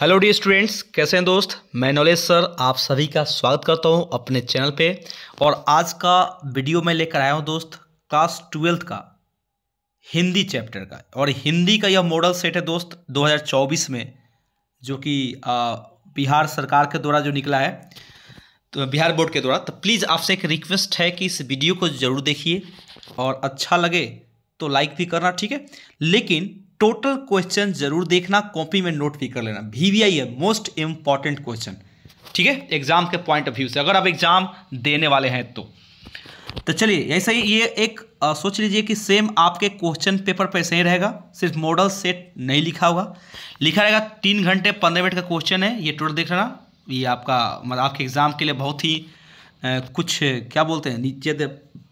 hello D students कैसे हैं दोस्त मैं नॉलेज सर आप सभी का स्वागत करता हूं अपने चैनल पे और आज का वीडियो मैं लेकर आया हूं दोस्त क्लास ट्वेल्थ का हिंदी चैप्टर का और हिंदी का यह मॉडल सेट है दोस्त 2024 में जो कि बिहार सरकार के द्वारा जो निकला है तो बिहार बोर्ड के द्वारा तो प्लीज़ आपसे एक रिक्वेस्ट है कि इस वीडियो को ज़रूर देखिए और अच्छा लगे तो लाइक भी करना ठीक है लेकिन टोटल क्वेश्चन जरूर देखना कॉपी में नोट भी कर लेना वी आई है मोस्ट इंपॉर्टेंट क्वेश्चन ठीक है एग्जाम के पॉइंट ऑफ व्यू से अगर आप एग्जाम देने वाले हैं तो तो चलिए ऐसा ही ये एक आ, सोच लीजिए कि सेम आपके क्वेश्चन पेपर पर ऐसे ही रहेगा सिर्फ मॉडल सेट नहीं लिखा होगा लिखा रहेगा तीन घंटे पंद्रह मिनट का क्वेश्चन है ये टोटल देख लेना ये आपका मतलब आपके एग्जाम के लिए बहुत ही आ, कुछ क्या बोलते हैं नीचे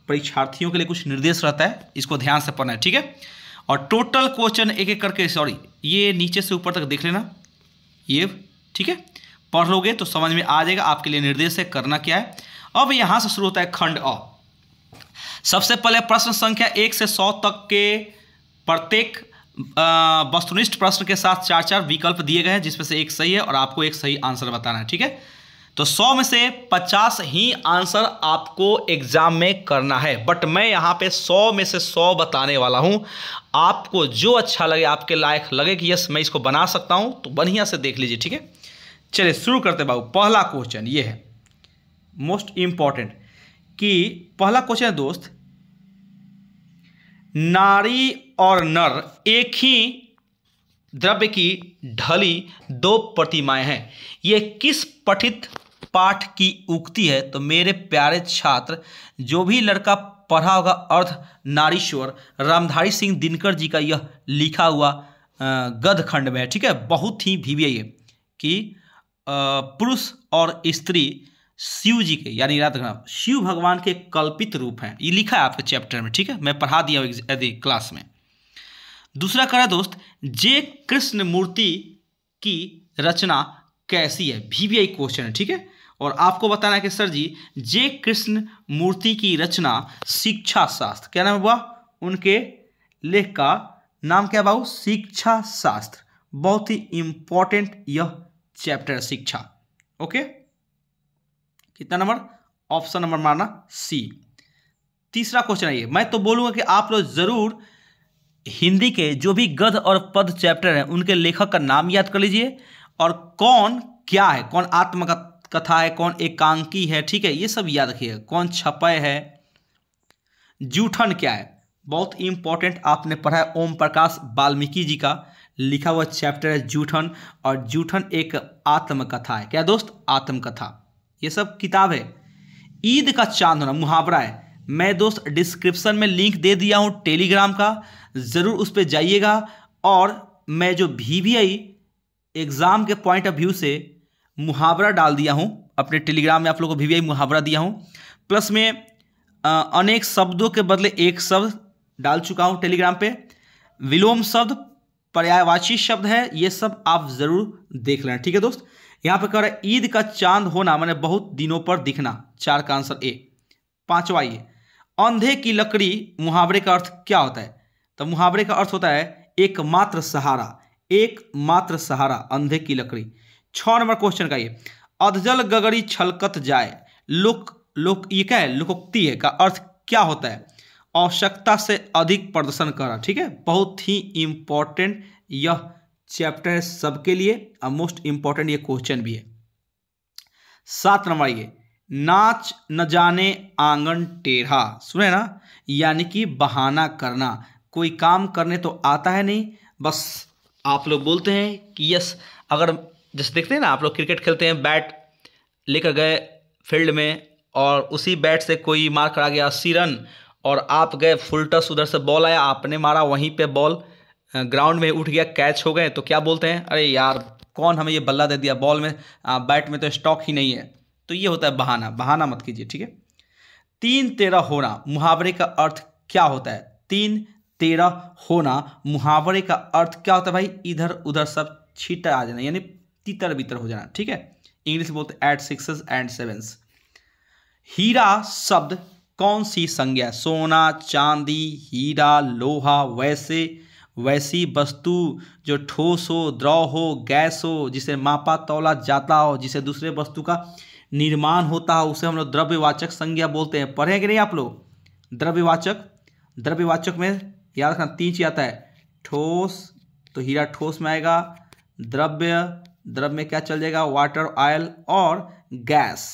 परीक्षार्थियों के लिए कुछ निर्देश रहता है इसको ध्यान से पढ़ना है ठीक है और टोटल क्वेश्चन एक एक करके सॉरी ये नीचे से ऊपर तक देख लेना ये ठीक है पढ़ लोगे तो समझ में आ जाएगा आपके लिए निर्देश है करना क्या है अब यहाँ से शुरू होता है खंड अ सबसे पहले प्रश्न संख्या एक से सौ तक के प्रत्येक वस्तुनिष्ठ प्रश्न के साथ चार चार विकल्प दिए गए हैं जिसमें से एक सही है और आपको एक सही आंसर बताना है ठीक है तो 100 में से 50 ही आंसर आपको एग्जाम में करना है बट मैं यहाँ पे 100 में से 100 बताने वाला हूँ आपको जो अच्छा लगे आपके लायक लगे कि यस मैं इसको बना सकता हूँ तो बढ़िया से देख लीजिए ठीक है चलिए शुरू करते बाबू पहला क्वेश्चन ये है मोस्ट इम्पॉर्टेंट कि पहला क्वेश्चन है दोस्त नारी और नर एक ही द्रव्य की ढली दो प्रतिमाएं हैं ये किस पठित पाठ की उक्ति है तो मेरे प्यारे छात्र जो भी लड़का पढ़ा होगा अर्थ नारीश्वर रामधारी सिंह दिनकर जी का यह लिखा हुआ गध खंड में है ठीक है बहुत ही भीव्य ये कि पुरुष और स्त्री शिव जी के यानी राधा शिव भगवान के कल्पित रूप हैं ये लिखा है आपके चैप्टर में ठीक है मैं पढ़ा दिया यदि क्लास में दूसरा कह रहा दोस्त जे कृष्ण मूर्ति की रचना कैसी है भीव्य भी क्वेश्चन है ठीक है और आपको बताना है कि सर जी जे कृष्ण मूर्ति की रचना शिक्षा शास्त्र क्या नाम हुआ उनके लेख का नाम क्या बाबू शिक्षा शास्त्र बहुत ही इंपॉर्टेंट यह चैप्टर शिक्षा ओके कितना नंबर ऑप्शन नंबर मारना सी तीसरा क्वेश्चन है ये मैं तो बोलूंगा कि आप लोग ज़रूर हिंदी के जो भी गद और पद चैप्टर हैं उनके लेखक का नाम याद कर लीजिए और कौन क्या है कौन आत्मकथा कथा है कौन एकांकी है ठीक है ये सब याद रखिएगा कौन छपय है जूठन क्या है बहुत इंपॉर्टेंट आपने पढ़ा है ओम प्रकाश वाल्मीकि जी का लिखा हुआ चैप्टर है जूठन और जूठन एक आत्मकथा है क्या दोस्त आत्मकथा ये सब किताब है ईद का चांद होना मुहावरा है मैं दोस्त डिस्क्रिप्शन में लिंक दे दिया हूँ टेलीग्राम का ज़रूर उस पर जाइएगा और मैं जो भी आई एग्ज़ाम के पॉइंट ऑफ व्यू से मुहावरा डाल दिया हूँ अपने टेलीग्राम में आप लोगों को वी मुहावरा दिया हूँ प्लस में अनेक शब्दों के बदले एक शब्द डाल चुका हूँ टेलीग्राम पे विलोम शब्द पर्यायवाची शब्द है ये सब आप ज़रूर देख लेना ठीक है दोस्त यहाँ पे कह रहा है ईद का चांद होना मैंने बहुत दिनों पर दिखना चार का आंसर ए पांचवा ये अंधे की लकड़ी मुहावरे का अर्थ क्या होता है तो मुहावरे का अर्थ होता है एकमात्र सहारा एकमात्र सहारा अंधे की लकड़ी छ नंबर क्वेश्चन का ये अधजल गगरी छलकत जाए लोक लोक ये क्या है लोकोक्ति है का अर्थ क्या होता है आवश्यकता से अधिक प्रदर्शन करना ठीक है बहुत ही इंपॉर्टेंट यह चैप्टर है सबके लिए और मोस्ट इम्पॉर्टेंट ये क्वेश्चन भी है सात नंबर ये नाच न जाने आंगन टेढ़ा सुने ना यानी कि बहाना करना कोई काम करने तो आता है नहीं बस आप लोग बोलते हैं कि यस अगर जैसे देखते हैं ना आप लोग क्रिकेट खेलते हैं बैट लेकर गए फील्ड में और उसी बैट से कोई मार करा गया अस्सी रन और आप गए फुल टस उधर से बॉल आया आपने मारा वहीं पे बॉल ग्राउंड में उठ गया कैच हो गए तो क्या बोलते हैं अरे यार कौन हमें ये बल्ला दे दिया बॉल में बैट में तो स्टॉक ही नहीं है तो ये होता है बहाना बहाना मत कीजिए ठीक है तीन तेरह होना मुहावरे का अर्थ क्या होता है तीन तेरह होना मुहावरे का अर्थ क्या होता है भाई इधर उधर सब छीटा आ जाना यानी तितर बितर हो जाना ठीक है इंग्लिश में बोलते एट सिक्सेस एंड सेवेंस हीरा शब्द कौन सी संज्ञा सोना चांदी हीरा लोहा वैसे वैसी वस्तु जो ठोस हो द्रव हो गैस हो जिसे मापा तौला जाता हो जिसे दूसरे वस्तु का निर्माण होता हो उसे हम लोग द्रव्यवाचक संज्ञा बोलते हैं पढ़े कि नहीं आप लोग द्रव्यवाचक द्रव्यवाचक में याद रखना तीन चीज आता है ठोस तो हीरा ठोस में आएगा द्रव्य द्रव में क्या चल जाएगा वाटर ऑयल और गैस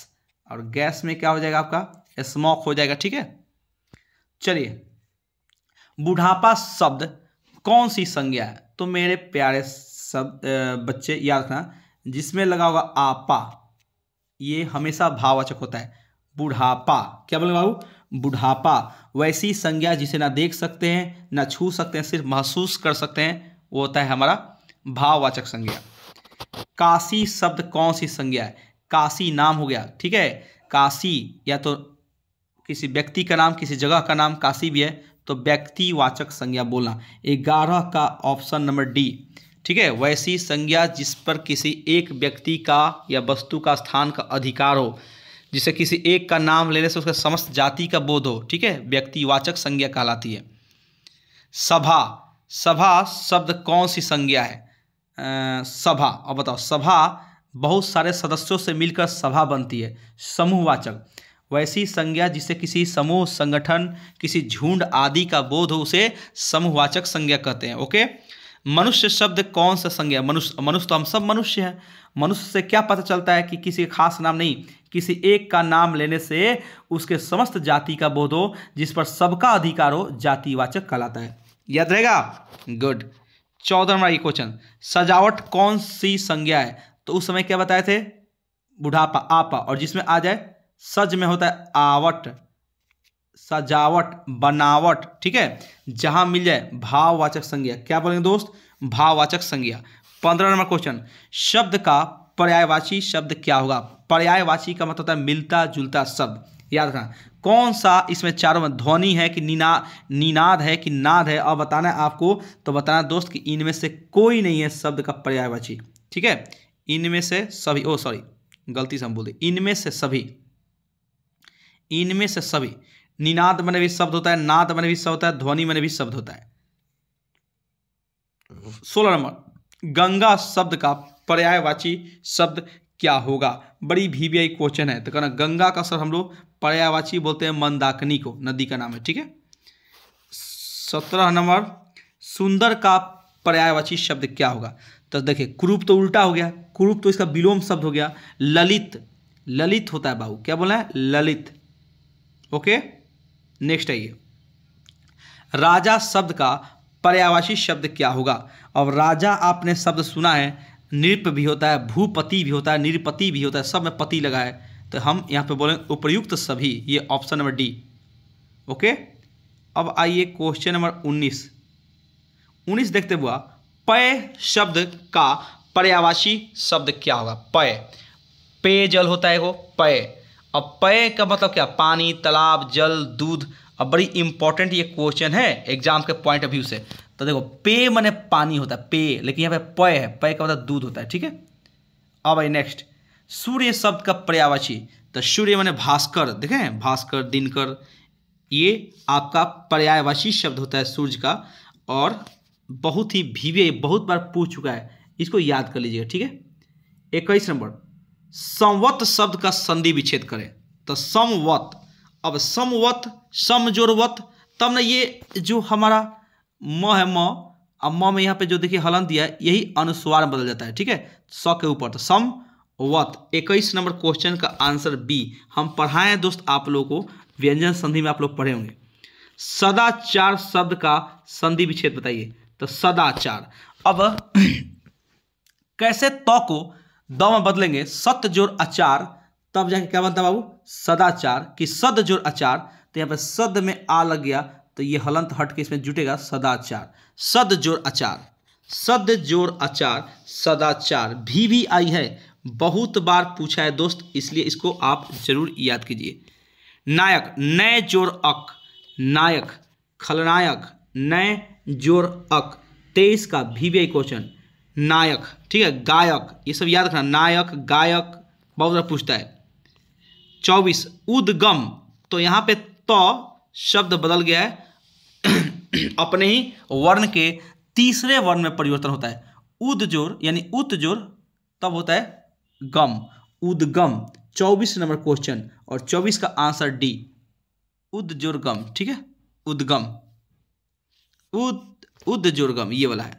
और गैस में क्या हो जाएगा आपका स्मोक हो जाएगा ठीक है चलिए बुढ़ापा शब्द कौन सी संज्ञा है तो मेरे प्यारे सब बच्चे याद रखना जिसमें लगा होगा आपा ये हमेशा भाववाचक होता है बुढ़ापा क्या बोले बाबू बुढ़ापा वैसी संज्ञा जिसे ना देख सकते हैं ना छू सकते हैं सिर्फ महसूस कर सकते हैं वो होता है हमारा भाववाचक संज्ञा काशी शब्द कौन सी संज्ञा है काशी नाम हो गया ठीक है काशी या तो किसी व्यक्ति का नाम किसी जगह का नाम काशी भी है तो व्यक्तिवाचक संज्ञा बोलना ग्यारह का ऑप्शन नंबर डी ठीक है वैसी संज्ञा जिस पर किसी एक व्यक्ति का या वस्तु का स्थान का अधिकार हो जिसे किसी एक का नाम लेने से उसका समस्त जाति का बोध हो ठीक है व्यक्तिवाचक संज्ञा कहलाती है सभा सभा शब्द कौन सी संज्ञा है सभा अब बताओ सभा बहुत सारे सदस्यों से मिलकर सभा बनती है समूहवाचक वैसी संज्ञा जिसे किसी समूह संगठन किसी झुंड आदि का बोध हो उसे समूहवाचक संज्ञा कहते हैं ओके मनुष्य शब्द कौन सा संज्ञा मनुष्य मनुष्य तो हम सब मनुष्य हैं मनुष्य से क्या पता चलता है कि किसी खास नाम नहीं किसी एक का नाम लेने से उसके समस्त जाति का बोध हो जिस पर सबका अधिकार हो जातिवाचक कहलाता है याद रहेगा गुड चौदह नंबर ये क्वेश्चन सजावट कौन सी संज्ञा है तो उस समय क्या बताए थे बुढ़ापा आपा और जिसमें आ जाए सज में होता है आवट सजावट बनावट ठीक है जहां मिल जाए भाववाचक संज्ञा क्या बोलेंगे दोस्त भाववाचक संज्ञा पंद्रह नंबर क्वेश्चन शब्द का पर्यायवाची शब्द क्या होगा पर्यायवाची का मतलब होता है मिलता जुलता शब्द याद रखना कौन सा इसमें चारों में ध्वनि है कि निना निनाद है कि नाद है और बताना है आपको तो बताना दोस्त कि इनमें से कोई नहीं है शब्द का पर्यायवाची ठीक है इनमें से सभी ओ सॉरी गलती से हम बोल इनमें से सभी इनमें से सभी निनाद मैंने भी शब्द होता है नाद मैंने भी शब्द होता है ध्वनि मैंने भी शब्द होता है सोलह नंबर गंगा शब्द का पर्यायवाची शब्द क्या होगा बड़ी भी वी आई क्वेश्चन है तो कहना गंगा का सर हम लोग पर्यावाची बोलते हैं मंदाकिनी को नदी का नाम है ठीक है सत्रह नंबर सुंदर का पर्यायवाची शब्द क्या होगा तो देखिए कुरूप तो उल्टा हो गया कुरूप तो इसका विलोम शब्द हो गया ललित ललित होता है बाबू क्या बोला है ललित ओके नेक्स्ट आइए राजा शब्द का पर्यावाची शब्द क्या होगा और राजा आपने शब्द सुना है नृप भी होता है भूपति भी होता है निरपति भी होता है सब में पति लगा है तो हम यहाँ पे बोलेंगे उपयुक्त सभी ये ऑप्शन नंबर डी ओके अब आइए क्वेश्चन नंबर उन्नीस उन्नीस देखते हुआ पय शब्द का पर्यावासी शब्द क्या होगा पय पेयजल होता है वो पय अब पय का मतलब क्या पानी तालाब जल दूध अब बड़ी इंपॉर्टेंट ये क्वेश्चन है एग्जाम के पॉइंट ऑफ व्यू से तो देखो पे मैंने पानी होता है पे लेकिन यहाँ पे पय है पय का मतलब दूध होता है ठीक है अब भाई नेक्स्ट सूर्य शब्द का पर्यावाची तो सूर्य मैंने भास्कर देखे भास्कर दिनकर ये आपका पर्यायवाची शब्द होता है सूर्य का और बहुत ही भीवे बहुत बार पूछ चुका है इसको याद कर लीजिएगा ठीक है इक्कीस नंबर संवत शब्द का संधि विच्छेद करें तो समवत अब समवत समजोरवत तब ना ये जो हमारा म है म अब म में यहाँ पे जो देखिए हलन दिया है यही अनुस्वार बदल जाता है ठीक है स के ऊपर तो सम वत इक्कीस नंबर क्वेश्चन का आंसर बी हम पढ़ाए दोस्त आप लोगों को व्यंजन संधि में आप लोग पढ़े होंगे सदाचार शब्द का संधि विच्छेद बताइए तो सदाचार अब कैसे त को द में बदलेंगे सत्य जोर आचार तब जाके क्या बनता बाबू सदाचार कि सद जोर आचार तो यहाँ पर सद में आ लग गया तो ये हलंत हट के इसमें जुटेगा सदाचार सद जोर आचार सद जोर आचार सदाचार भी भी आई है बहुत बार पूछा है दोस्त इसलिए इसको आप जरूर याद कीजिए नायक नए जोर अक नायक खलनायक नए जोर अक तेईस का भी भी क्वेश्चन नायक ठीक है गायक ये सब याद रखना नायक गायक बहुत बार पूछता है चौबीस उदगम तो यहाँ पे तो शब्द बदल गया है अपने ही वर्ण के तीसरे वर्ण में परिवर्तन होता है उदजोर यानी उतजोर तब होता है गम उदगम चौबीस नंबर क्वेश्चन और चौबीस का आंसर डी उदजोर गम ठीक है उदगम उद उदजुर्गम ये वाला है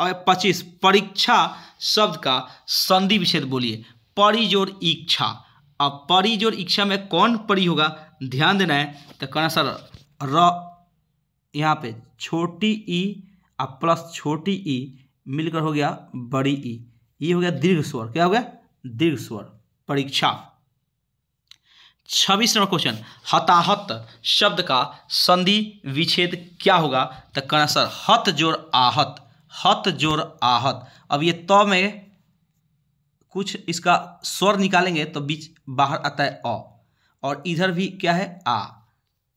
और पच्चीस परीक्षा शब्द का संधि विषेद बोलिए परिजोर इच्छा अब परिजोर इच्छा में कौन परी होगा ध्यान देना है तो कहना सर यहाँ पे छोटी ई और प्लस छोटी ई मिलकर हो गया बड़ी ई ये हो गया दीर्घ स्वर क्या हो गया दीर्घ स्वर परीक्षा छब्बीस नंबर क्वेश्चन हताहत शब्द का संधि विच्छेद क्या होगा तो कहना सर हत जोर आहत हत जोर आहत अब ये त तो में कुछ इसका स्वर निकालेंगे तो बीच बाहर आता है अ और इधर भी क्या है आ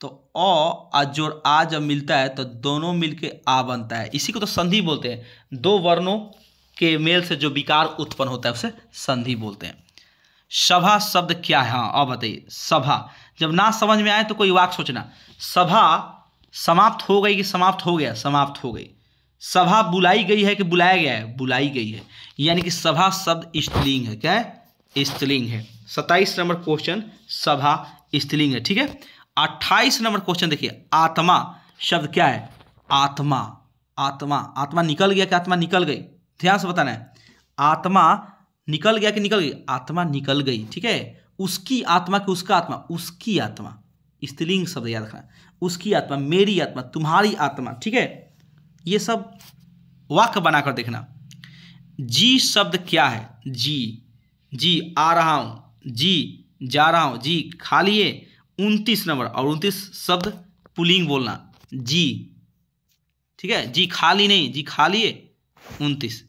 तो अ और आ जब मिलता है तो दोनों मिलके आ बनता है इसी को तो संधि बोलते हैं दो वर्णों के मेल से जो विकार उत्पन्न होता है उसे संधि बोलते हैं सभा शब्द क्या है हाँ बताइए सभा जब ना समझ में आए तो कोई वाक सोचना सभा समाप्त हो गई कि समाप्त हो गया समाप्त हो गई सभा बुलाई गई है कि बुलाया गया है बुलाई गई है यानी कि सभा शब्द स्त्रीलिंग है क्या है स्त्रीलिंग है सत्ताईस नंबर क्वेश्चन सभा स्त्रीलिंग है ठीक है अट्ठाईस नंबर क्वेश्चन देखिए आत्मा शब्द क्या है आत्मा आत्मा आत्मा निकल गया कि आत्मा निकल गई ध्यान से बताना है आत्मा निकल गया कि निकल गई आत्मा निकल गई ठीक है उसकी आत्मा कि उसका आत्मा उसकी आत्मा स्त्रीलिंग शब्द याद रखना उसकी आत्मा मेरी आत्मा तुम्हारी आत्मा ठीक है ये सब वाक्य बनाकर देखना जी शब्द क्या है जी जी आ रहा हूं जी जा रहा हूं जी खा लिए उनतीस नंबर और उनतीस शब्द पुलिंग बोलना जी ठीक है जी खाली नहीं जी खाली है उनतीस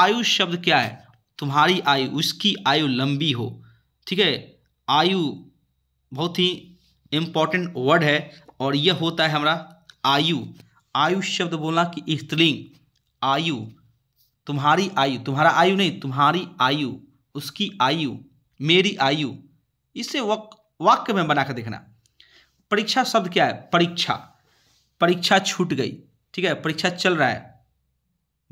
आयु शब्द क्या है तुम्हारी आयु उसकी आयु लंबी हो ठीक है आयु बहुत ही इम्पॉर्टेंट वर्ड है और यह होता है हमारा आयु आयु शब्द बोलना कि स्त्रीलिंग आयु तुम्हारी आयु तुम्हारा आयु नहीं तुम्हारी आयु उसकी आयु मेरी आयु इससे वक्त वाक्य में बनाकर देखना परीक्षा शब्द क्या है परीक्षा परीक्षा छूट गई ठीक है परीक्षा चल रहा है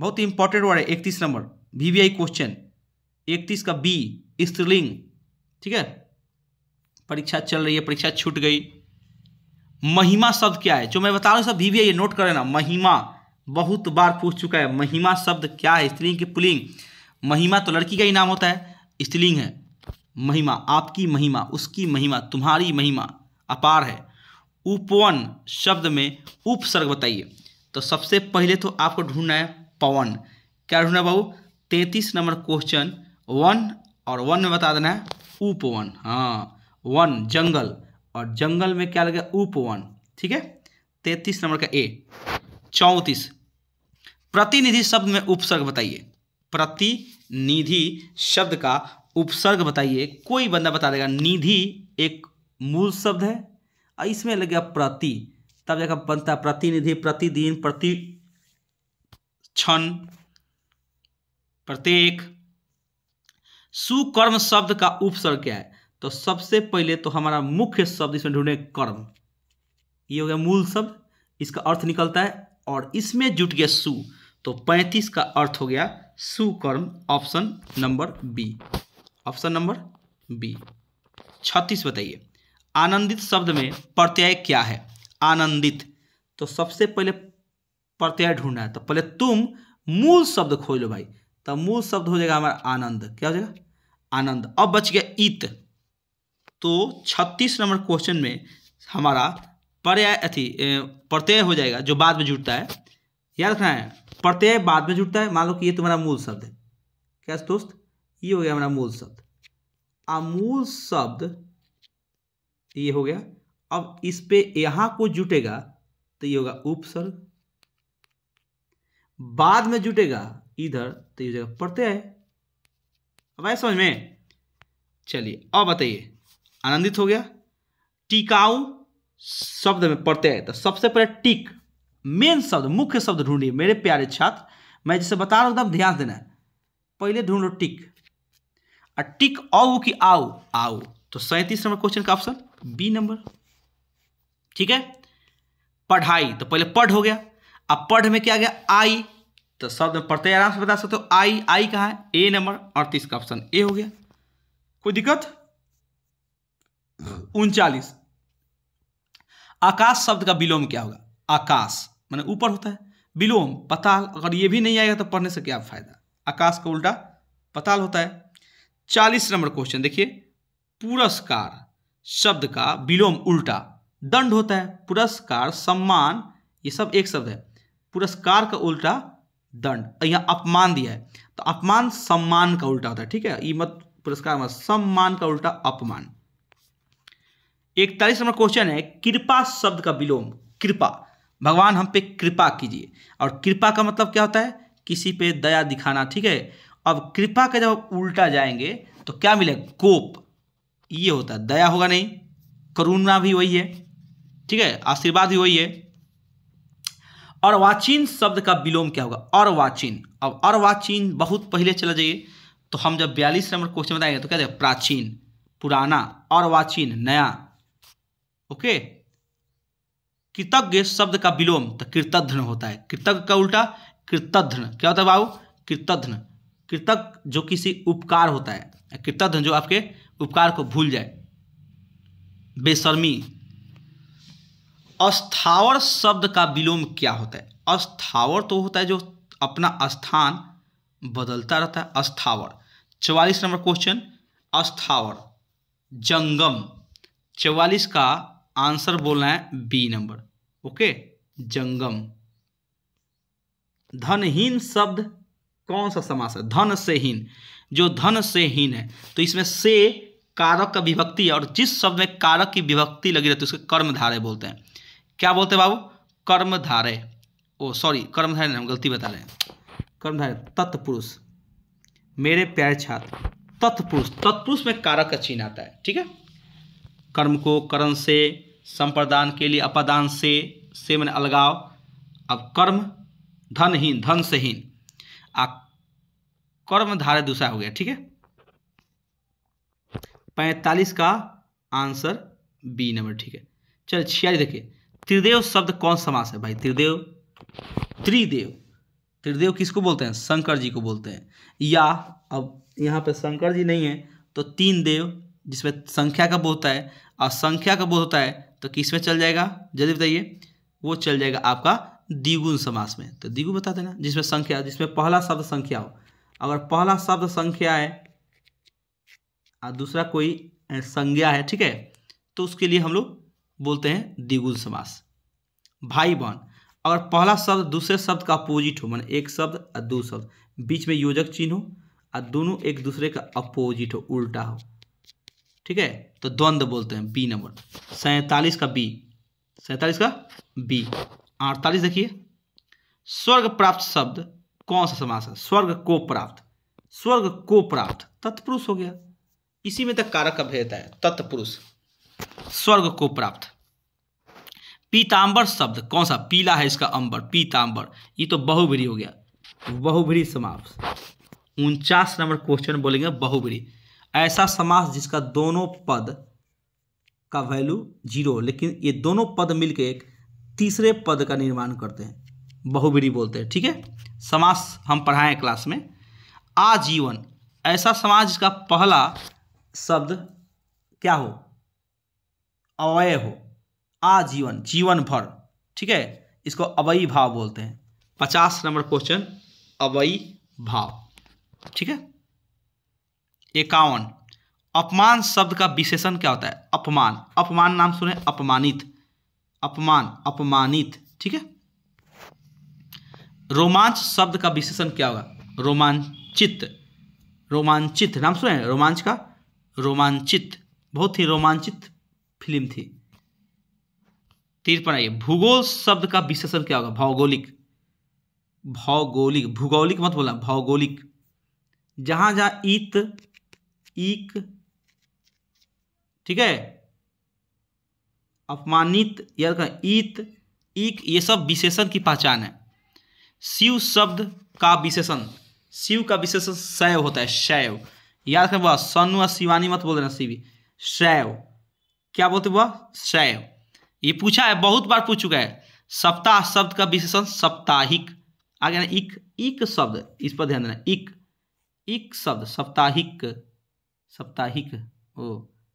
बहुत ही इंपॉर्टेंट वर्ड है इकतीस number V V I question इकतीस का बी स्त्रीलिंग ठीक है परीक्षा चल रही है परीक्षा छूट गई महिमा शब्द क्या है जो मैं बता रहा हूँ सब वीवीआई नोट कर लेना महिमा बहुत बार पूछ चुका है महिमा शब्द क्या है स्त्रीलिंग की पुलिंग महिमा तो लड़की का ही नाम होता है स्त्रीलिंग है महिमा आपकी महिमा उसकी महिमा तुम्हारी महिमा अपार है उपवन शब्द में उपसर्ग बताइए तो सबसे पहले तो आपको ढूंढना है पवन क्या ढूंढना बाबू तैतीस नंबर क्वेश्चन वन और वन में बता देना है उपवन हाँ वन जंगल और जंगल में क्या लगेगा उपवन ठीक है तैतीस नंबर का ए चौंतीस प्रतिनिधि शब्द में उपसर्ग बताइए प्रतिनिधि शब्द का उपसर्ग बताइए कोई बंदा बता देगा निधि एक मूल शब्द है और इसमें लग गया प्रति तब जगह बनता है प्रतिनिधि प्रतिदिन प्रति क्षण प्रत्येक सुकर्म शब्द का उपसर्ग क्या है तो सबसे पहले तो हमारा मुख्य शब्द इसमें ढूंढे कर्म ये हो गया मूल शब्द इसका अर्थ निकलता है और इसमें जुट गया सु तो पैंतीस का अर्थ हो गया सुकर्म option number B option number B छत्तीस बताइए आनंदित शब्द में प्रत्यय क्या है आनंदित तो सबसे पहले प्रत्यय ढूंढना है तो पहले तुम मूल शब्द खोज लो भाई तब तो मूल शब्द हो जाएगा हमारा आनंद क्या हो जाएगा आनंद अब बच गया इत तो छत्तीस नंबर क्वेश्चन में हमारा पर्याय अथी प्रत्यय हो जाएगा जो बाद में जुटता है याद रखना है प्रत्यय बाद में जुटता है मान लो कि ये तुम्हारा मूल शब्द है क्या दोस्त ये हो गया हमारा मूल शब्द अमूल शब्द ये हो गया अब इस पे यहां को जुटेगा तो ये होगा उपसर्ग बाद में जुटेगा इधर तो ये जगह प्रत्यय अब आए समझ में चलिए अब बताइए आनंदित हो गया टिकाऊ शब्द में प्रत्यय तो सबसे पहले टिक मेन शब्द मुख्य शब्द ढूंढिए मेरे प्यारे छात्र मैं जिसे बता रहा हूं तब तो ध्यान देना पहले ढूंढ लो टिक टिक औ कि आओ आओ तो सैंतीस नंबर क्वेश्चन का ऑप्शन बी नंबर ठीक है पढ़ाई तो पहले पढ़ हो गया अब पढ़ में क्या गया आई तो शब्द पढ़ते आराम से बता सकते हो आई आई कहा है ए नंबर अड़तीस का ऑप्शन ए हो गया कोई दिक्कत उनचालीस आकाश शब्द का विलोम क्या होगा आकाश मैंने ऊपर होता है विलोम पताल अगर ये भी नहीं आएगा तो पढ़ने से क्या फायदा आकाश का उल्टा पताल होता है चालीस नंबर क्वेश्चन देखिए पुरस्कार शब्द का विलोम उल्टा दंड होता है पुरस्कार सम्मान ये सब एक शब्द है पुरस्कार का उल्टा दंड यहाँ अपमान दिया है तो अपमान सम्मान का उल्टा होता है ठीक है ये मत पुरस्कार मत सम्मान का उल्टा अपमान इकतालीस नंबर क्वेश्चन है कृपा शब्द का विलोम कृपा भगवान हम पे कृपा कीजिए और कृपा का मतलब क्या होता है किसी पे दया दिखाना ठीक है अब कृपा का जब उल्टा जाएंगे तो क्या मिलेगा कोप ये होता है दया होगा नहीं करुणा भी वही है ठीक है आशीर्वाद भी वही है और वाचीन शब्द का विलोम क्या होगा और वाचीन अब और वाचीन बहुत पहले चला जाइए तो हम जब बयालीस नंबर क्वेश्चन बताएंगे तो क्या देगा प्राचीन पुराना और वाचीन नया ओके कृतज्ञ शब्द का विलोम तो कृतघ्न होता है कृतज्ञ का उल्टा कृतघ्न क्या होता है बाबू कृतघ्न कृतक जो किसी उपकार होता है कृतज्ञ जो आपके उपकार को भूल जाए बेशर्मी अस्थावर शब्द का विलोम क्या होता है अस्थावर तो होता है जो अपना स्थान बदलता रहता है अस्थावर चौवालीस नंबर क्वेश्चन अस्थावर जंगम चौवालीस का आंसर बोलना है बी नंबर ओके जंगम धनहीन शब्द कौन सा समास है धन से हीन जो धन से हीन है तो इसमें से कारक का विभक्ति और जिस शब्द में कारक की विभक्ति लगी रहती है उसके कर्मधारय बोलते हैं क्या बोलते हैं बाबू कर्मधारय ओ सॉरी कर्मधारय हम गलती बता रहे हैं कर्मधारय तत्पुरुष मेरे प्यारे छात्र तत्पुरुष तत्पुरुष में कारक का चिन्ह आता है ठीक है कर्म को करण से संप्रदान के लिए अपदान से से मैंने अलगाव अब कर्म धनहीन धन से हीन आ धारा दूसरा हो गया ठीक है पैंतालीस का आंसर बी नंबर ठीक है चल छियालीस देखिए त्रिदेव शब्द कौन समास है भाई त्रिदेव त्रिदेव त्रिदेव किसको बोलते हैं शंकर जी को बोलते हैं या अब यहाँ पे शंकर जी नहीं है तो तीन देव जिसमें संख्या का बोध होता है और संख्या का बोध होता है तो किस में चल जाएगा जल्दी बताइए वो चल जाएगा आपका द्विगुण समास में तो द्विगुण बता देना जिसमें संख्या जिसमें पहला शब्द संख्या हो अगर पहला शब्द संख्या है और दूसरा कोई संज्ञा है ठीक है तो उसके लिए हम लोग बोलते हैं द्विगुण समास भाई बहन अगर पहला शब्द दूसरे शब्द का अपोजिट हो मैंने एक शब्द और दो शब्द बीच में योजक चिन्ह हो और दोनों एक दूसरे का अपोजिट हो उल्टा हो ठीक है तो द्वंद्व बोलते हैं बी नंबर सैतालीस का बी सैतालीस का बी अड़तालीस देखिए स्वर्ग प्राप्त शब्द कौन सा समास है स्वर्ग को प्राप्त स्वर्ग को प्राप्त तत्पुरुष हो गया इसी में तक कारक का भेद है तत्पुरुष स्वर्ग को प्राप्त पीतांबर शब्द कौन सा पीला है इसका अंबर पीतांबर ये तो बहुबरी हो गया बहुबरी समास उनचास नंबर क्वेश्चन बोलेंगे बहुबरी ऐसा समास जिसका दोनों पद का वैल्यू जीरो लेकिन ये दोनों पद मिलकर एक तीसरे पद का निर्माण करते हैं बहुबरी बोलते हैं ठीक है समास हम पढ़ाएं क्लास में आजीवन ऐसा समाज का पहला शब्द क्या हो अवय हो आजीवन जीवन भर ठीक है इसको अवयी भाव बोलते हैं पचास नंबर क्वेश्चन अवयी भाव ठीक है इक्यावन अपमान शब्द का विशेषण क्या होता है अपमान अपमान नाम सुने अपमानित अपमान अपमानित ठीक है रोमांच शब्द का विशेषण क्या होगा रोमांचित रोमांचित नाम सुने रोमांच का रोमांचित बहुत ही रोमांचित फिल्म थी तीर पर आइए भूगोल शब्द का विशेषण क्या होगा भौगोलिक भौगोलिक भूगोलिक मत बोला भौगोलिक जहां जहां ईत ईक ठीक है अपमानित या ईत ईक ये सब विशेषण की पहचान है शिव शब्द का विशेषण शिव का विशेषण शैव होता है शैव याद कर वह सनु और शिवानी मत बोल देना शिवी शैव क्या बोलते वह शैव ये पूछा है बहुत बार पूछ चुका है सप्ताह शब्द का विशेषण साप्ताहिक आ गया ना इक इक शब्द इस पर ध्यान देना इक इक शब्द साप्ताहिक साप्ताहिक ओ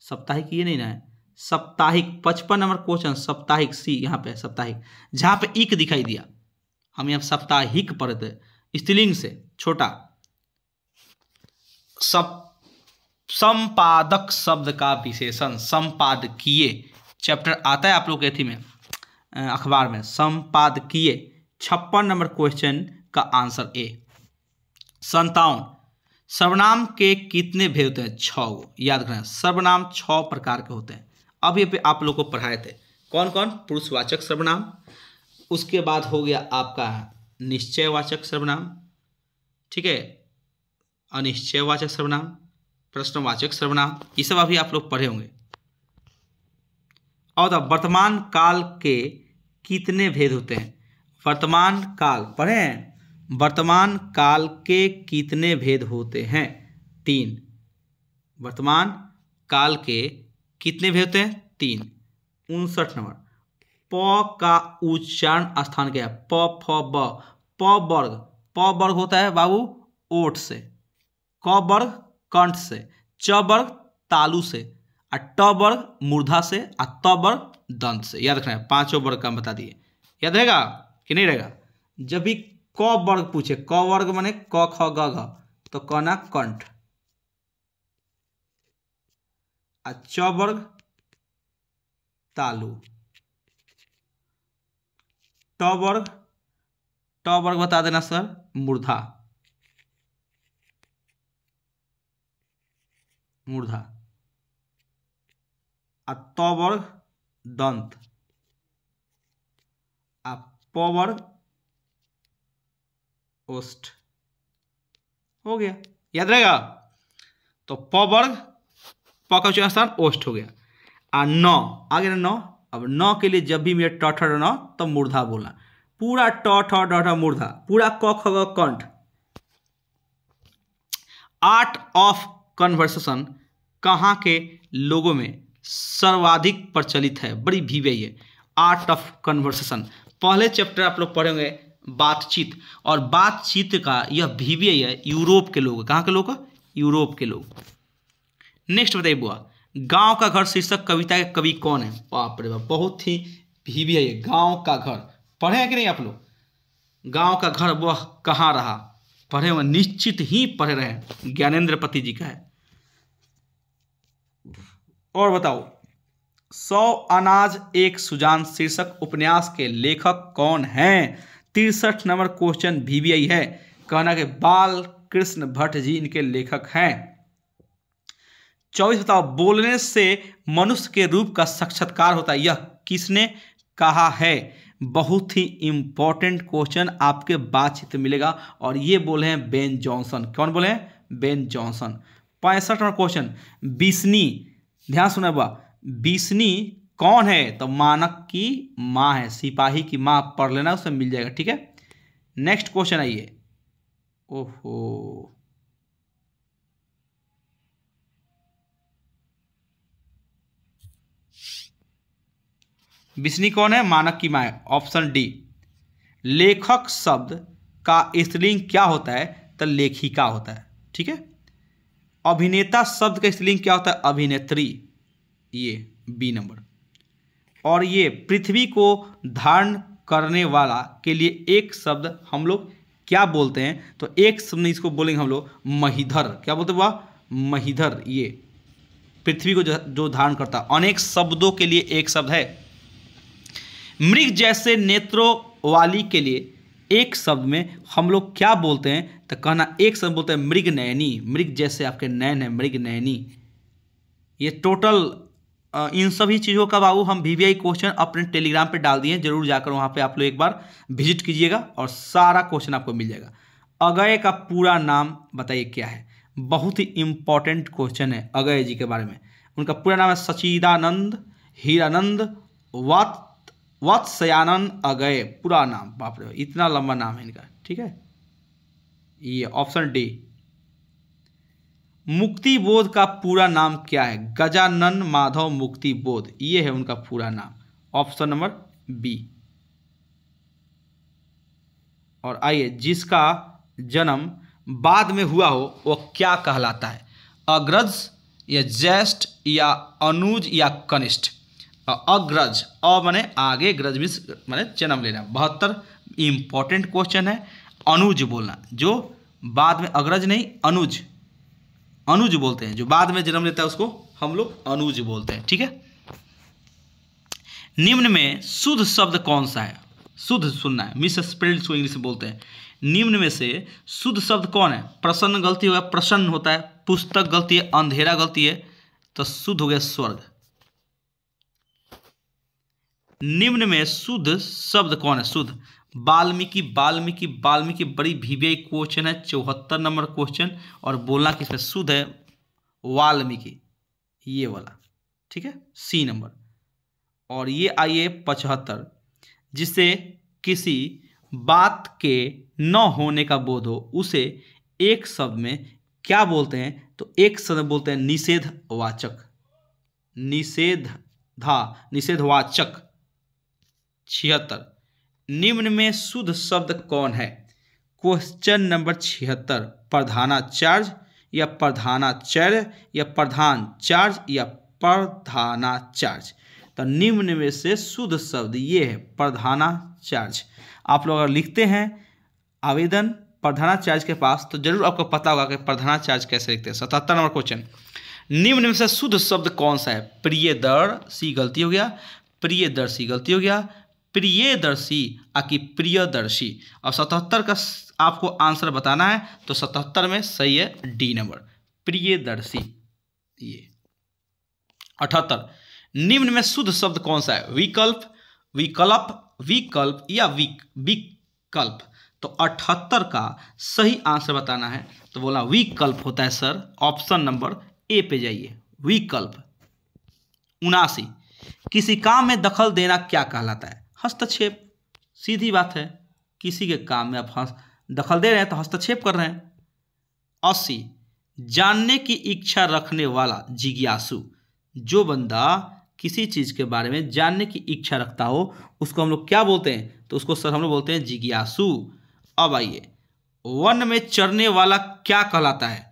साप्ताहिक ये नहीं ना है साप्ताहिक पचपन नंबर क्वेश्चन साप्ताहिक सी यहाँ पे साप्ताहिक जहाँ पे इक दिखाई दिया हम यहाँ साप्ताहिक पढ़ते स्त्रीलिंग से छोटा सप संपादक शब्द का विशेषण संपादकीय चैप्टर आता है आप लोग के अथी में अखबार में संपादकीय छप्पन नंबर क्वेश्चन का आंसर ए संतावन सर्वनाम के कितने भेद होते हैं छ याद रखना सर्वनाम छ प्रकार के होते हैं अब ये पे आप लोग को पढ़ाए थे कौन कौन पुरुषवाचक सर्वनाम उसके बाद हो गया आपका निश्चयवाचक सर्वनाम ठीक है अनिश्चयवाचक सर्वनाम प्रश्नवाचक सर्वनाम ये सब अभी आप लोग पढ़े होंगे और वर्तमान काल के कितने भेद होते हैं वर्तमान काल पढ़े हैं वर्तमान काल के कितने भेद होते हैं तीन वर्तमान काल के कितने भेद होते हैं तीन उनसठ नंबर प का उच्चारण स्थान क्या है प फ ब प वर्ग प वर्ग होता है बाबू ओठ से क वर्ग कंठ से च वर्ग तालु से आ ट वर्ग मूर्धा से और त वर्ग दंत से याद रखना है पांचों वर्ग का बता दिए याद रहेगा कि नहीं रहेगा जब भी क वर्ग पूछे क वर्ग माने क ख ग घ तो ना कंठ आ च वर्ग तालु टॉवर्ग टॉवर्ग ट बता देना सर मुर्धा मुर्धा आ तवर्ग दंत आ पवर्ग ओस्ट हो गया याद रहेगा तो पवर्ग वर्ग प स्थान ओस्ट हो गया आ नौ आ गया नौ अब न के लिए जब भी मेरा टठ न तो मूर्धा बोलना पूरा टठ मूर्धा पूरा ख कंठ आर्ट ऑफ कन्वर्सेशन कहाँ के लोगों में सर्वाधिक प्रचलित है बड़ी भीवे है आर्ट ऑफ कन्वर्सेशन पहले चैप्टर आप लोग पढ़ेंगे बातचीत और बातचीत का यह भीवे है यूरोप के लोग कहाँ के लोग यूरोप के लोग नेक्स्ट बताइए बुआ गांव का घर शीर्षक कविता के कवि कौन है बाप रे बाप बहुत ही भीवी है ये गांव का घर पढ़े हैं कि नहीं आप लोग गांव का घर वह कहाँ रहा पढ़े हुए निश्चित ही पढ़ रहे हैं ज्ञानेन्द्र पति जी का है और बताओ सौ अनाज एक सुजान शीर्षक उपन्यास के लेखक कौन हैं तिरसठ नंबर क्वेश्चन भी है कहना के बाल कृष्ण भट्ट जी इनके लेखक हैं चौबीस बताओ बोलने से मनुष्य के रूप का साक्षात्कार होता है यह किसने कहा है बहुत ही इंपॉर्टेंट क्वेश्चन आपके बातचीत मिलेगा और ये बोले हैं बेन जॉनसन कौन बोले हैं बेन जॉनसन पैंसठ नंबर क्वेश्चन बीसनी ध्यान सुना बा बीसनी कौन है तो मानक की माँ है सिपाही की माँ पढ़ लेना उसमें मिल जाएगा ठीक है नेक्स्ट क्वेश्चन आइए ओहो बिस्नी कौन है मानक की माए ऑप्शन डी लेखक शब्द का स्त्रीलिंग क्या होता है तो लेखिका होता है ठीक है अभिनेता शब्द का स्त्रीलिंग क्या होता है अभिनेत्री ये बी नंबर और ये पृथ्वी को धारण करने वाला के लिए एक शब्द हम लोग क्या बोलते हैं तो एक शब्द इसको बोलेंगे हम लोग महीधर क्या बोलते हैं वह महीधर ये पृथ्वी को जो धारण करता अनेक शब्दों के लिए एक शब्द है मृग जैसे नेत्रों वाली के लिए एक शब्द में हम लोग क्या बोलते हैं तो कहना एक शब्द बोलते हैं मृग नयनी मृग जैसे आपके नयन है मृग नयनी ये टोटल इन सभी चीज़ों का बाबू हम वी क्वेश्चन अपने टेलीग्राम पे डाल दिए हैं जरूर जाकर वहाँ पे आप लोग एक बार विजिट कीजिएगा और सारा क्वेश्चन आपको मिल जाएगा अगय का पूरा नाम बताइए क्या है बहुत ही इम्पॉर्टेंट क्वेश्चन है अगय जी के बारे में उनका पूरा नाम है सचिदानंद हीरानंद वात वत्सयानंद अगय पूरा नाम बाप रे इतना लंबा नाम है इनका ठीक है ये ऑप्शन डी मुक्ति बोध का पूरा नाम क्या है गजानन माधव मुक्ति बोध ये है उनका पूरा नाम ऑप्शन नंबर बी और आइए जिसका जन्म बाद में हुआ हो वो क्या कहलाता है अग्रज या ज्येष्ठ या अनुज या कनिष्ठ अग्रज अ माने आगे ग्रज मीन्स मैंने जन्म लेना बहत्तर इंपॉर्टेंट क्वेश्चन है अनुज बोलना जो बाद में अग्रज नहीं अनुज अनुज बोलते हैं जो बाद में जन्म लेता है उसको हम लोग अनुज बोलते हैं ठीक है निम्न में शुद्ध शब्द कौन सा है शुद्ध सुनना है मिस स्पेल्ड को इंग्लिश बोलते हैं निम्न में से शुद्ध शब्द कौन है प्रसन्न गलती गया प्रसन्न होता है पुस्तक गलती है अंधेरा गलती है तो शुद्ध हो गया स्वर्ग निम्न में शुद्ध शब्द कौन है शुद्ध वाल्मीकि वाल्मीकि वाल्मीकि बड़ी वीवीआई क्वेश्चन है चौहत्तर नंबर क्वेश्चन और बोलना किस पे शुद्ध है वाल्मीकि ये वाला ठीक है सी नंबर और ये आइए पचहत्तर जिसे किसी बात के न होने का बोध हो उसे एक शब्द में क्या बोलते हैं तो एक शब्द बोलते हैं निषेधवाचक निषेध धा निषेधवाचक छिहत्तर निम्न में शुद्ध शब्द कौन है क्वेश्चन नंबर छिहत्तर प्रधानाचार्य या प्रधानाचार्य या प्रधान चार्ज या प्रधानाचार्य तो निम्न में से शुद्ध शब्द ये है प्रधानाचार्य आप लोग अगर लिखते हैं आवेदन प्रधानाचार्य के पास तो जरूर आपको पता होगा कि प्रधानाचार्य कैसे लिखते हैं सतहत्तर नंबर क्वेश्चन निम्न में से शुद्ध शब्द कौन सा है प्रिय दर सी गलती हो गया प्रिय दर सी गलती हो गया प्रियदर्शी आकि प्रियदर्शी अब सतहत्तर का आपको आंसर बताना है तो सतहत्तर में सही है डी नंबर प्रियदर्शी ये अठहत्तर निम्न में शुद्ध शब्द कौन सा है विकल्प विकल्प विकल्प या विक विकल्प तो अठहत्तर का सही आंसर बताना है तो बोला विकल्प होता है सर ऑप्शन नंबर ए पे जाइए विकल्प उनासी किसी काम में दखल देना क्या कहलाता है हस्तक्षेप सीधी बात है किसी के काम में आप हंस दखल दे रहे हैं तो हस्तक्षेप कर रहे हैं अस्सी जानने की इच्छा रखने वाला जिज्ञासु जो बंदा किसी चीज़ के बारे में जानने की इच्छा रखता हो उसको हम लोग क्या बोलते हैं तो उसको सर हम लोग बोलते हैं जिज्ञासु अब आइए वन में चरने वाला क्या कहलाता है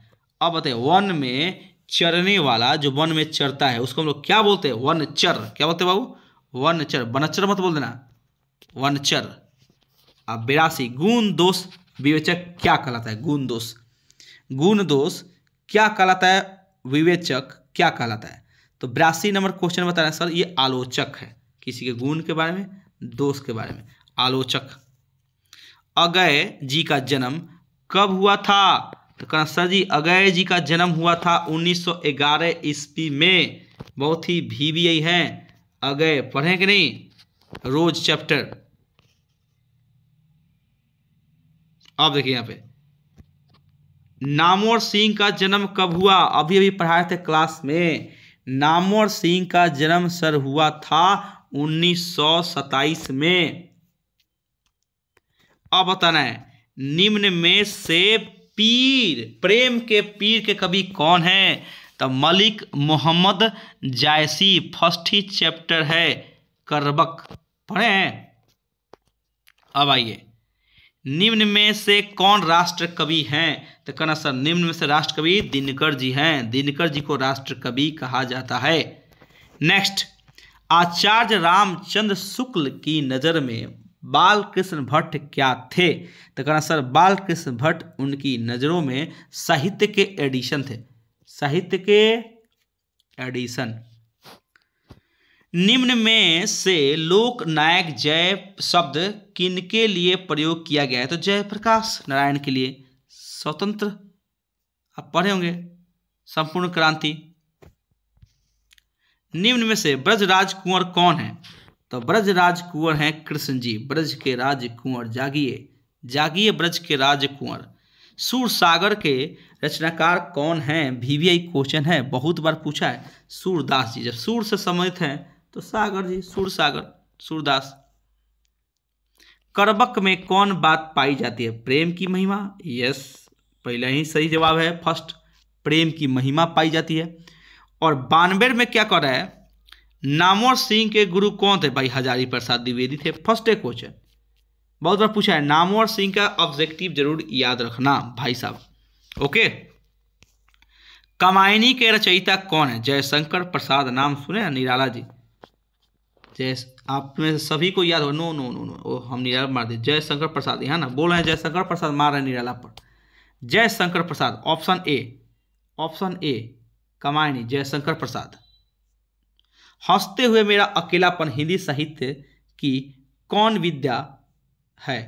अब बताइए वन में चरने वाला जो वन में चरता है उसको हम लोग क्या बोलते हैं वन चर क्या बोलते हैं बाबू वनचर वनचर मत बोल देना वनचर अब बिरासी गुण दोष विवेचक क्या कहलाता है गुण दोष गुण दोष क्या कहलाता है विवेचक क्या कहलाता है तो बिरासी नंबर क्वेश्चन बता रहे हैं सर ये आलोचक है किसी के गुण के बारे में दोष के बारे में आलोचक अगय जी का जन्म कब हुआ था तो कहना सर जी अगय जी का जन्म हुआ था 1911 ईस्वी में बहुत ही भी, भी है अगय पढ़े कि नहीं रोज चैप्टर आप देखिए यहां पे नामोर सिंह का जन्म कब हुआ अभी अभी पढ़ाए थे क्लास में नामोर सिंह का जन्म सर हुआ था उन्नीस में अब बताना है निम्न में से पीर प्रेम के पीर के कवि कौन है तो मलिक मोहम्मद जायसी फर्स्ट ही चैप्टर है करबक पढ़े अब आइए निम्न में से कौन राष्ट्र कवि हैं तो कहना सर निम्न में से राष्ट्र कवि दिनकर जी हैं दिनकर जी को राष्ट्र कवि कहा जाता है नेक्स्ट आचार्य रामचंद्र शुक्ल की नज़र में बाल कृष्ण भट्ट क्या थे तो कहना सर बाल कृष्ण भट्ट उनकी नज़रों में साहित्य के एडिशन थे साहित्य के एडिशन निम्न में से लोक नायक जय शब्द किनके लिए प्रयोग किया गया है तो जयप्रकाश नारायण के लिए स्वतंत्र आप पढ़े होंगे संपूर्ण क्रांति निम्न में से ब्रजराज कुंवर कौन है तो ब्रजराज कुंवर है कृष्ण जी ब्रज के राज कुंवर जागिए जागिए ब्रज के राज कुंवर सागर के रचनाकार कौन हैं वीवीआई क्वेश्चन है बहुत बार पूछा है सूरदास जी जब सूर से सम्मिलित हैं तो सागर जी सूर सागर सूरदास करबक में कौन बात पाई जाती है प्रेम की महिमा यस पहला ही सही जवाब है फर्स्ट प्रेम की महिमा पाई जाती है और बानवेर में क्या कर रहा है नामोर सिंह के गुरु कौन थे भाई हजारी प्रसाद द्विवेदी थे फर्स्ट एक क्वेश्चन बहुत बार पूछा है नामोर सिंह का ऑब्जेक्टिव जरूर याद रखना भाई साहब ओके कमायनी के रचयिता कौन है जयशंकर प्रसाद नाम सुने ना निराला जी जय आप में सभी को याद हो नो नो नो नो ओ हम निराला मार दे जयशंकर प्रसाद यहाँ ना बोल रहे हैं जयशंकर प्रसाद मार रहे निराला पर Jaishankar Prasad option A option A Kamayani Jaishankar Prasad हंसते हुए मेरा अकेलापन हिंदी साहित्य की कौन विद्या है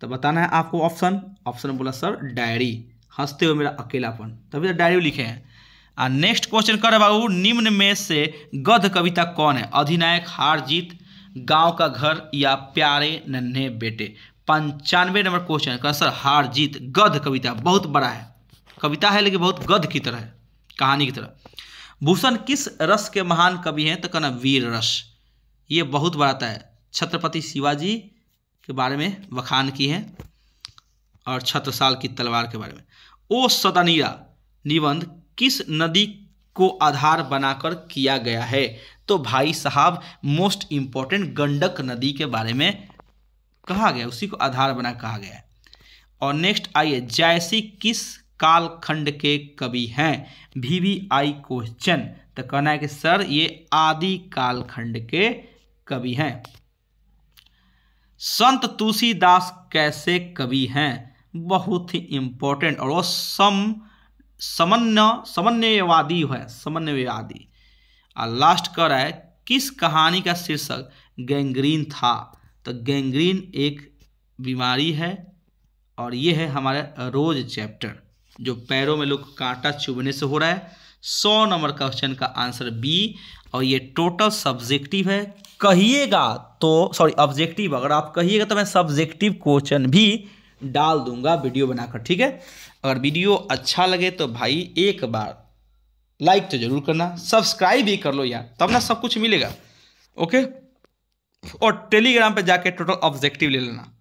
तो बताना है आपको ऑप्शन ऑप्शन बोला सर डायरी हंसते हुए मेरा अकेलापन तभी तो डायरी लिखे हैं आ नेक्स्ट क्वेश्चन कर बाबू निम्न में से गध कविता कौन है अधिनायक हार जीत गांव का घर या प्यारे नन्हे बेटे पंचानवे नंबर क्वेश्चन का सर हार जीत गध कविता बहुत बड़ा है कविता है लेकिन बहुत गध की तरह है कहानी की तरह भूषण किस रस के महान कवि हैं तो कहना वीर रस ये बहुत बड़ा आता है छत्रपति शिवाजी के बारे में वखान की है और छत्रसाल की तलवार के बारे में ओ सदनिया निबंध किस नदी को आधार बनाकर किया गया है तो भाई साहब मोस्ट इंपॉर्टेंट गंडक नदी के बारे में कहा गया उसी को आधार बना कहा गया और नेक्स्ट आइए जैसी किस कालखंड के कवि हैं वी वी आई क्वेश्चन तो कहना है कि सर ये आदि कालखंड के कवि हैं संत तुलसीदास कैसे कवि हैं बहुत ही इम्पोर्टेंट और वो सम समन्वय समन्वयवादी है समन्वयवादी और लास्ट कर है किस कहानी का शीर्षक गैंग्रीन था तो गैंग्रीन एक बीमारी है और ये है हमारे रोज चैप्टर जो पैरों में लोग कांटा चुभने से हो रहा है सौ नंबर क्वेश्चन का आंसर बी और ये टोटल सब्जेक्टिव है कहिएगा तो सॉरी ऑब्जेक्टिव अगर आप कहिएगा तो मैं सब्जेक्टिव क्वेश्चन भी डाल दूंगा वीडियो बनाकर ठीक है अगर वीडियो अच्छा लगे तो भाई एक बार लाइक तो जरूर करना सब्सक्राइब भी कर लो यार तब ना सब कुछ मिलेगा ओके और टेलीग्राम पर जाके टोटल ऑब्जेक्टिव ले लेना